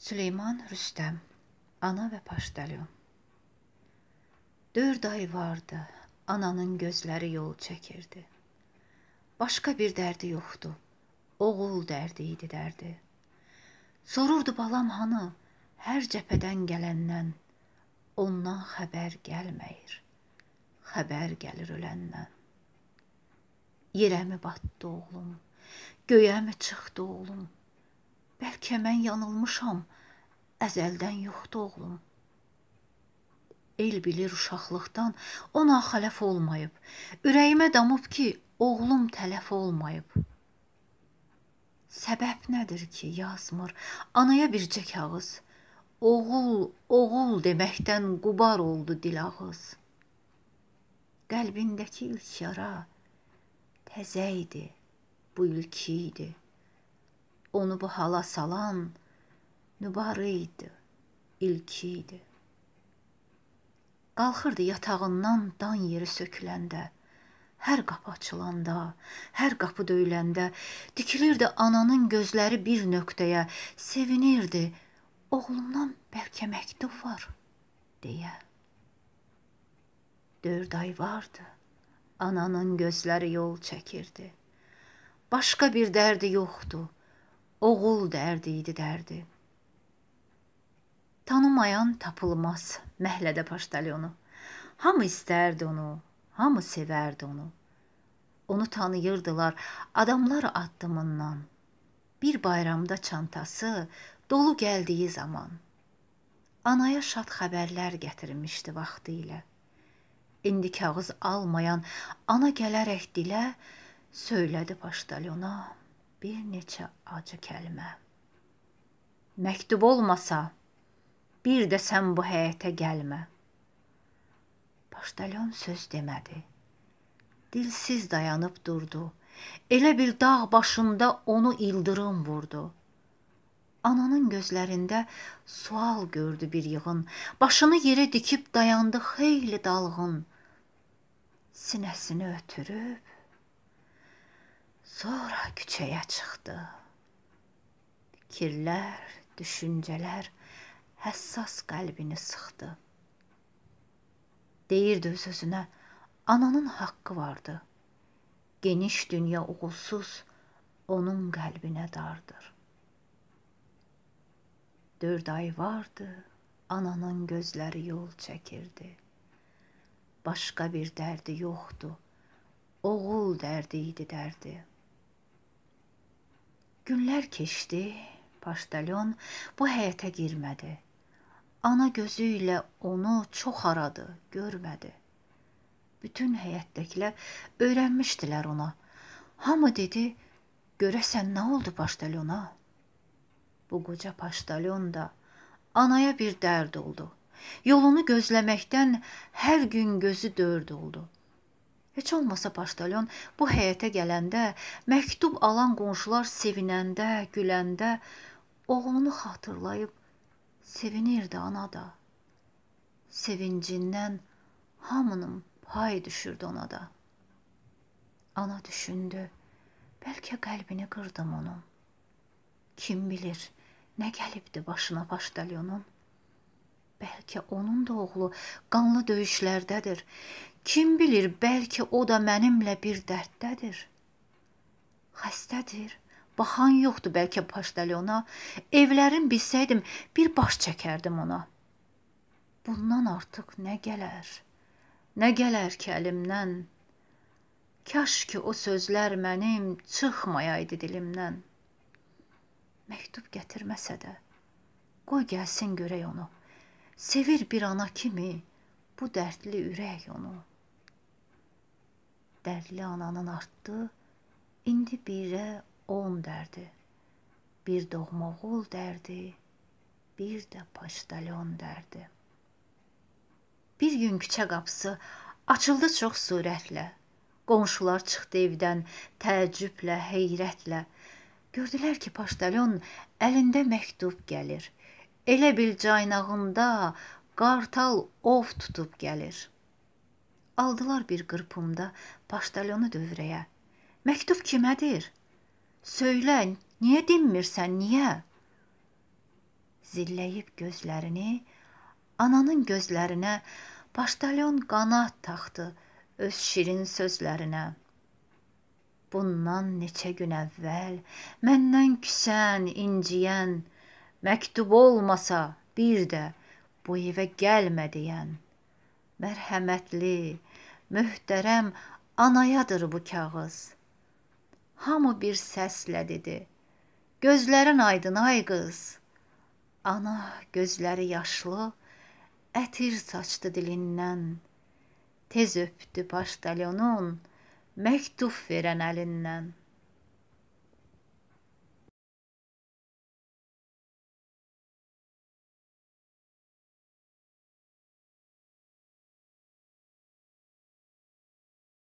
Süleyman Rüstəm Ana və Paşdalyon Dörd ay vardı, ananın gözləri yol çəkirdi. Başqa bir dərdi yoxdu, oğul dərdi idi dərdi. Sorurdu balam hanı, hər cəpədən gələndən, ondan xəbər gəlməyir, xəbər gəlir öləndən. Yerəmi batdı oğlum, göyəmi çıxdı oğlum, Bəlkə mən yanılmışam. Əzəldən yoxdu oğlum. El bilir uşaqlıqdan ona xələf olmayıb. Ürəyimə damıb ki, oğlum tələf olmayıb. Səbəb nədir ki, yazmır anaya bircə kağız. Oğul, oğul deməkdən qubar oldu dil ağız. Qəlbindəki ilk yara təzə idi. Bu ilki idi onu bu hala salan Nübarə idi, ilki idi. Qalxırdı yatağından dan yeri söküləndə, hər qapı açılanda, hər qapı döyüləndə dikilirdi ananın gözləri bir nöqtəyə, sevinirdi. Oğlumdan bəlkə məktub var deyə. 4 ay vardı. Ananın gözləri yol çəkirdi. Başqa bir dərdi yoxdu oğul dərdi idi dərdi. Tanımayan tapılmaz məhlədə paştalyonu. Hamı istərdi onu, hamı sevərdi onu. Onu tanıyırdılar adamlar addımından. Bir bayramda çantası dolu gəldiyi zaman anaya şad xəbərlər gətirmişdi vaxtı ilə. İndi kağız almayan ana gələrək dilə söylədi paştalyona bir neçə acı kəlmə. Məktub olmasa, bir də sən bu həyətə gəlmə. Paşdalyon söz demədi. Dilsiz dayanıb durdu. Elə bil dağ başında onu ildırım vurdu. Ananın gözlərində sual gördü bir yığın. Başını yerə dikib dayandı xeyli dalğın. Sinəsini ötürüb Sonra küçəyə çıxdı. Fikirlər, düşüncələr həssas qəlbini sıxdı. Deyirdi öz özünə, ananın haqqı vardı. Geniş dünya uğulsuz onun qəlbinə dardır. Dörd ay vardı, ananın gözləri yol çəkirdi. Başqa bir dərdi yoxdu. Oğul dərdi idi dərdi. Günlər keçdi, Paşdalyon bu həyətə girmədi. Ana gözü ilə onu çox aradı, görmədi. Bütün həyətdəkilər öyrənmişdilər ona. Hamı dedi, görəsən nə oldu Paşdalyona? Bu qoca Paşdalyon da anaya bir dərd oldu. Yolunu gözləməkdən hər gün gözü dörd oldu. Heç olmasa başdalyon bu həyətə gələndə, məktub alan qonşular sevinəndə, güləndə oğlunu xatırlayıb sevinirdi ana da. Sevincindən hamının payı düşürdü ona da. Ana düşündü. Bəlkə qəlbini qırdım onun. Kim bilir, nə gəlibdi başına başdalyonun? Bəlkə onun da oğlu qanlı döyüşlərdədir. Kim bilir, bəlkə o da mənimlə bir dərddədir. Xəstədir. Baxan yoxdur bəlkə paşdalyona. Evlərin bilsəydim, bir baş çəkərdim ona. Bundan artıq nə gələr? Nə gələr ki əlimdən? Kaş ki o sözlər mənim çıxmayaydı dilimdən. Məktub gətirməsə də, qoy gəlsin görək onu. Sevir bir ana kimi bu dərdli ürək onu dərdli ananın artdı, indi birə 10 dərdi. Bir doğma oğul dərdi, bir də poçtalyon dərdi. Bir gün küçə qapısı açıldı çox sürətlə. Qonşular çıxdı evdən təəccüblə, heyrətlə. Gördülər ki, poçtalyon əlində məktub gəlir. Elə bil caynağında qartal ov tutub gəlir. Aldılar bir qırpımda paştalyonu dövrəyə. Məktub kimədir? Söylə, niyə dinmirsən, niyə? Zilləyib gözlərini ananın gözlərinə paştalyon qanat taxdı öz şirin sözlərinə. Bundan neçə gün əvvəl məndən küsən, inciyən, məktub olmasa bir də bu evə gəlmə deyən mərhəmətli, möhtərəm anayadır bu kağız. Hamı bir səslə dedi. Gözlərin aydın ay qız. Ana gözləri yaşlı, ətir saçdı dilindən. Tez öpdü poçtalyonun məktub verən əlindən.